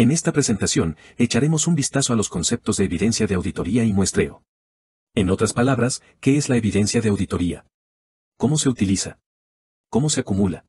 En esta presentación, echaremos un vistazo a los conceptos de evidencia de auditoría y muestreo. En otras palabras, ¿qué es la evidencia de auditoría? ¿Cómo se utiliza? ¿Cómo se acumula?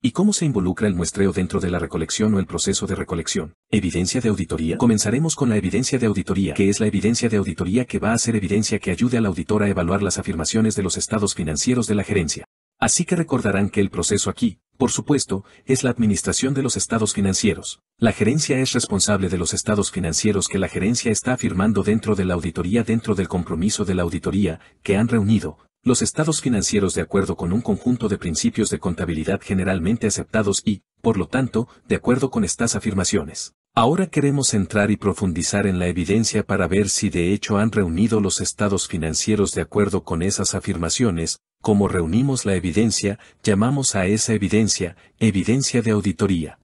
¿Y cómo se involucra el muestreo dentro de la recolección o el proceso de recolección? Evidencia de auditoría. Comenzaremos con la evidencia de auditoría, que es la evidencia de auditoría que va a ser evidencia que ayude al auditor a evaluar las afirmaciones de los estados financieros de la gerencia. Así que recordarán que el proceso aquí, por supuesto, es la administración de los estados financieros. La gerencia es responsable de los estados financieros que la gerencia está afirmando dentro de la auditoría dentro del compromiso de la auditoría que han reunido, los estados financieros de acuerdo con un conjunto de principios de contabilidad generalmente aceptados y, por lo tanto, de acuerdo con estas afirmaciones. Ahora queremos entrar y profundizar en la evidencia para ver si de hecho han reunido los estados financieros de acuerdo con esas afirmaciones, como reunimos la evidencia, llamamos a esa evidencia, evidencia de auditoría.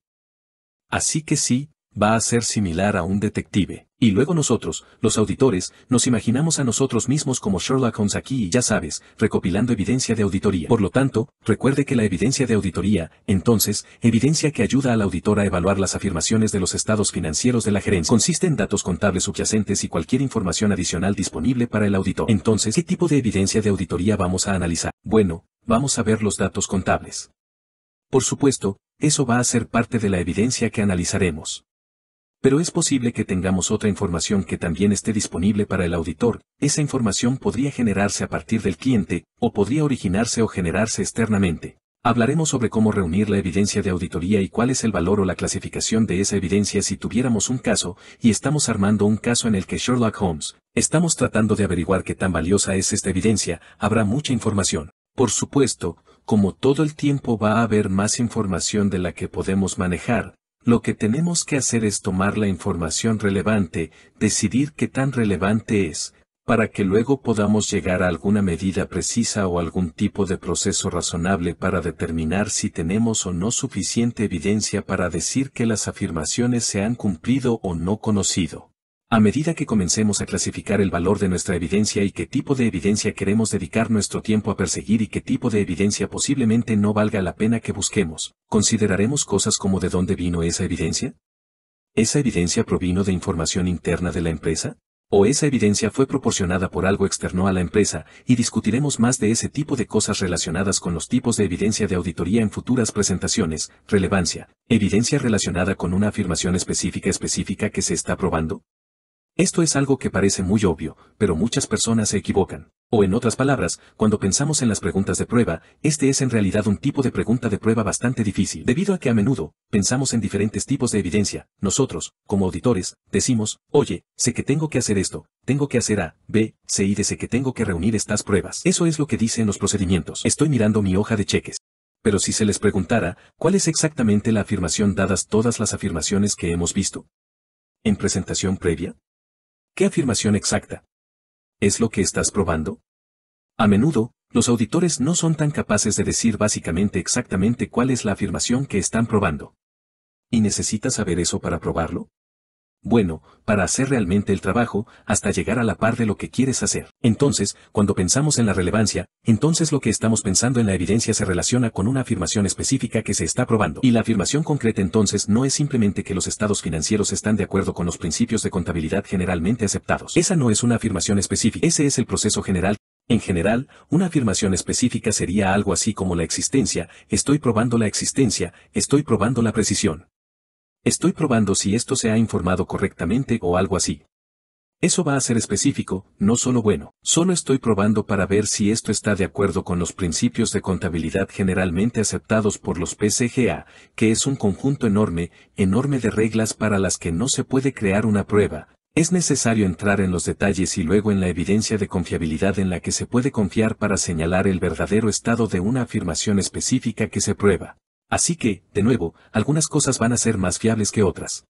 Así que sí, va a ser similar a un detective. Y luego nosotros, los auditores, nos imaginamos a nosotros mismos como Sherlock Holmes aquí y ya sabes, recopilando evidencia de auditoría. Por lo tanto, recuerde que la evidencia de auditoría, entonces, evidencia que ayuda al auditor a evaluar las afirmaciones de los estados financieros de la gerencia. Consiste en datos contables subyacentes y cualquier información adicional disponible para el auditor. Entonces, ¿qué tipo de evidencia de auditoría vamos a analizar? Bueno, vamos a ver los datos contables. Por supuesto, eso va a ser parte de la evidencia que analizaremos. Pero es posible que tengamos otra información que también esté disponible para el auditor, esa información podría generarse a partir del cliente, o podría originarse o generarse externamente. Hablaremos sobre cómo reunir la evidencia de auditoría y cuál es el valor o la clasificación de esa evidencia si tuviéramos un caso, y estamos armando un caso en el que Sherlock Holmes, estamos tratando de averiguar qué tan valiosa es esta evidencia, habrá mucha información. Por supuesto, como todo el tiempo va a haber más información de la que podemos manejar, lo que tenemos que hacer es tomar la información relevante, decidir qué tan relevante es, para que luego podamos llegar a alguna medida precisa o algún tipo de proceso razonable para determinar si tenemos o no suficiente evidencia para decir que las afirmaciones se han cumplido o no conocido. A medida que comencemos a clasificar el valor de nuestra evidencia y qué tipo de evidencia queremos dedicar nuestro tiempo a perseguir y qué tipo de evidencia posiblemente no valga la pena que busquemos, consideraremos cosas como de dónde vino esa evidencia. ¿Esa evidencia provino de información interna de la empresa? ¿O esa evidencia fue proporcionada por algo externo a la empresa? Y discutiremos más de ese tipo de cosas relacionadas con los tipos de evidencia de auditoría en futuras presentaciones. Relevancia. Evidencia relacionada con una afirmación específica específica que se está probando. Esto es algo que parece muy obvio, pero muchas personas se equivocan. O en otras palabras, cuando pensamos en las preguntas de prueba, este es en realidad un tipo de pregunta de prueba bastante difícil. Debido a que a menudo, pensamos en diferentes tipos de evidencia, nosotros, como auditores, decimos, oye, sé que tengo que hacer esto, tengo que hacer A, B, C y D, sé que tengo que reunir estas pruebas. Eso es lo que dicen los procedimientos. Estoy mirando mi hoja de cheques. Pero si se les preguntara, ¿cuál es exactamente la afirmación dadas todas las afirmaciones que hemos visto? ¿En presentación previa? ¿Qué afirmación exacta? ¿Es lo que estás probando? A menudo, los auditores no son tan capaces de decir básicamente exactamente cuál es la afirmación que están probando. ¿Y necesitas saber eso para probarlo? bueno, para hacer realmente el trabajo, hasta llegar a la par de lo que quieres hacer. Entonces, cuando pensamos en la relevancia, entonces lo que estamos pensando en la evidencia se relaciona con una afirmación específica que se está probando. Y la afirmación concreta entonces no es simplemente que los estados financieros están de acuerdo con los principios de contabilidad generalmente aceptados. Esa no es una afirmación específica, ese es el proceso general en general, una afirmación específica sería algo así como la existencia, estoy probando la existencia, estoy probando la precisión. Estoy probando si esto se ha informado correctamente o algo así. Eso va a ser específico, no solo bueno, solo estoy probando para ver si esto está de acuerdo con los principios de contabilidad generalmente aceptados por los PCGA, que es un conjunto enorme, enorme de reglas para las que no se puede crear una prueba. Es necesario entrar en los detalles y luego en la evidencia de confiabilidad en la que se puede confiar para señalar el verdadero estado de una afirmación específica que se prueba. Así que, de nuevo, algunas cosas van a ser más fiables que otras.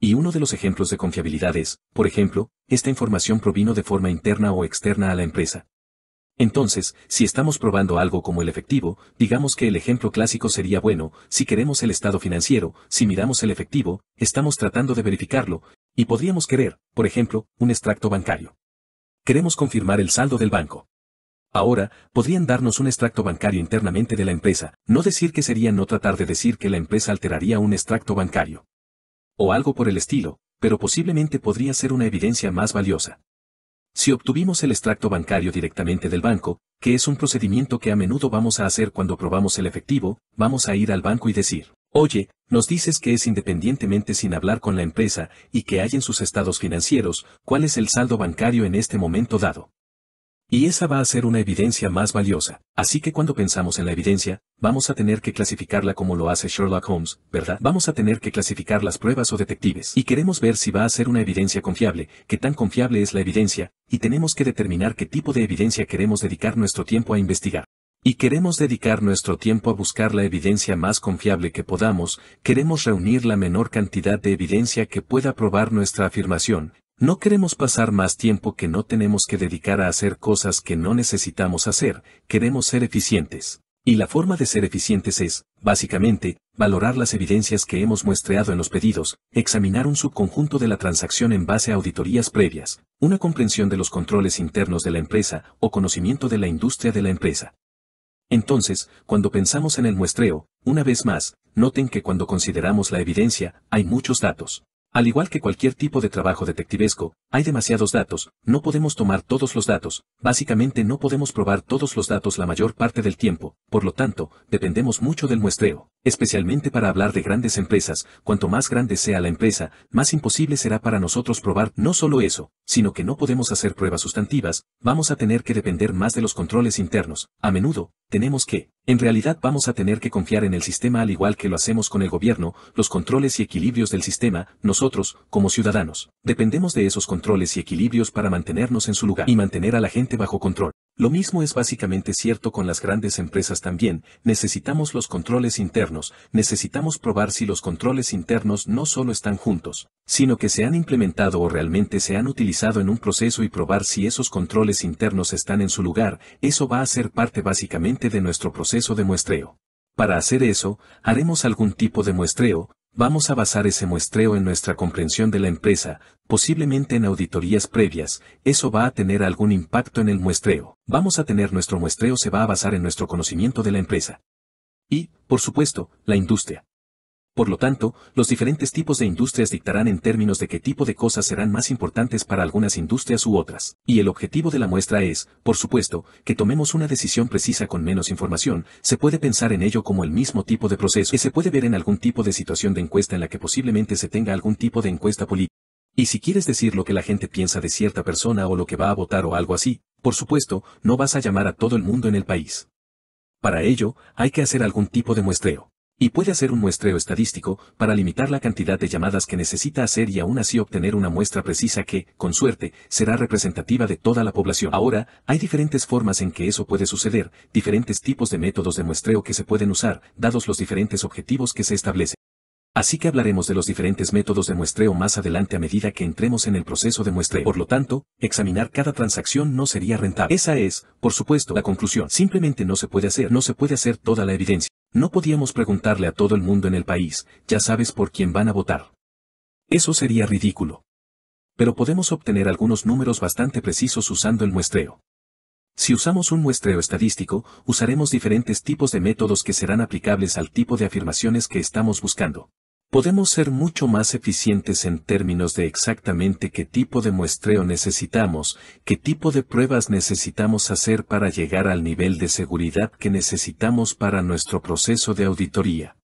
Y uno de los ejemplos de confiabilidad es, por ejemplo, esta información provino de forma interna o externa a la empresa. Entonces, si estamos probando algo como el efectivo, digamos que el ejemplo clásico sería bueno, si queremos el estado financiero, si miramos el efectivo, estamos tratando de verificarlo, y podríamos querer, por ejemplo, un extracto bancario. Queremos confirmar el saldo del banco. Ahora, podrían darnos un extracto bancario internamente de la empresa, no decir que sería no tratar de decir que la empresa alteraría un extracto bancario. O algo por el estilo, pero posiblemente podría ser una evidencia más valiosa. Si obtuvimos el extracto bancario directamente del banco, que es un procedimiento que a menudo vamos a hacer cuando probamos el efectivo, vamos a ir al banco y decir, oye, nos dices que es independientemente sin hablar con la empresa y que hay en sus estados financieros, cuál es el saldo bancario en este momento dado. Y esa va a ser una evidencia más valiosa. Así que cuando pensamos en la evidencia, vamos a tener que clasificarla como lo hace Sherlock Holmes, ¿verdad? Vamos a tener que clasificar las pruebas o detectives. Y queremos ver si va a ser una evidencia confiable, qué tan confiable es la evidencia, y tenemos que determinar qué tipo de evidencia queremos dedicar nuestro tiempo a investigar. Y queremos dedicar nuestro tiempo a buscar la evidencia más confiable que podamos, queremos reunir la menor cantidad de evidencia que pueda probar nuestra afirmación, no queremos pasar más tiempo que no tenemos que dedicar a hacer cosas que no necesitamos hacer, queremos ser eficientes. Y la forma de ser eficientes es, básicamente, valorar las evidencias que hemos muestreado en los pedidos, examinar un subconjunto de la transacción en base a auditorías previas, una comprensión de los controles internos de la empresa o conocimiento de la industria de la empresa. Entonces, cuando pensamos en el muestreo, una vez más, noten que cuando consideramos la evidencia, hay muchos datos. Al igual que cualquier tipo de trabajo detectivesco, hay demasiados datos, no podemos tomar todos los datos, básicamente no podemos probar todos los datos la mayor parte del tiempo, por lo tanto, dependemos mucho del muestreo. Especialmente para hablar de grandes empresas, cuanto más grande sea la empresa, más imposible será para nosotros probar no solo eso, sino que no podemos hacer pruebas sustantivas, vamos a tener que depender más de los controles internos. A menudo, tenemos que, en realidad vamos a tener que confiar en el sistema al igual que lo hacemos con el gobierno, los controles y equilibrios del sistema, nosotros, como ciudadanos, dependemos de esos controles y equilibrios para mantenernos en su lugar y mantener a la gente bajo control. Lo mismo es básicamente cierto con las grandes empresas también, necesitamos los controles internos, necesitamos probar si los controles internos no solo están juntos, sino que se han implementado o realmente se han utilizado en un proceso y probar si esos controles internos están en su lugar, eso va a ser parte básicamente de nuestro proceso de muestreo. Para hacer eso, haremos algún tipo de muestreo, Vamos a basar ese muestreo en nuestra comprensión de la empresa, posiblemente en auditorías previas, eso va a tener algún impacto en el muestreo. Vamos a tener nuestro muestreo se va a basar en nuestro conocimiento de la empresa. Y, por supuesto, la industria. Por lo tanto, los diferentes tipos de industrias dictarán en términos de qué tipo de cosas serán más importantes para algunas industrias u otras. Y el objetivo de la muestra es, por supuesto, que tomemos una decisión precisa con menos información, se puede pensar en ello como el mismo tipo de proceso que se puede ver en algún tipo de situación de encuesta en la que posiblemente se tenga algún tipo de encuesta política. Y si quieres decir lo que la gente piensa de cierta persona o lo que va a votar o algo así, por supuesto, no vas a llamar a todo el mundo en el país. Para ello, hay que hacer algún tipo de muestreo y puede hacer un muestreo estadístico para limitar la cantidad de llamadas que necesita hacer y aún así obtener una muestra precisa que, con suerte, será representativa de toda la población. Ahora, hay diferentes formas en que eso puede suceder, diferentes tipos de métodos de muestreo que se pueden usar, dados los diferentes objetivos que se establecen. Así que hablaremos de los diferentes métodos de muestreo más adelante a medida que entremos en el proceso de muestreo. Por lo tanto, examinar cada transacción no sería rentable. Esa es, por supuesto, la conclusión. Simplemente no se puede hacer, no se puede hacer toda la evidencia. No podíamos preguntarle a todo el mundo en el país, ya sabes por quién van a votar. Eso sería ridículo. Pero podemos obtener algunos números bastante precisos usando el muestreo. Si usamos un muestreo estadístico, usaremos diferentes tipos de métodos que serán aplicables al tipo de afirmaciones que estamos buscando podemos ser mucho más eficientes en términos de exactamente qué tipo de muestreo necesitamos, qué tipo de pruebas necesitamos hacer para llegar al nivel de seguridad que necesitamos para nuestro proceso de auditoría.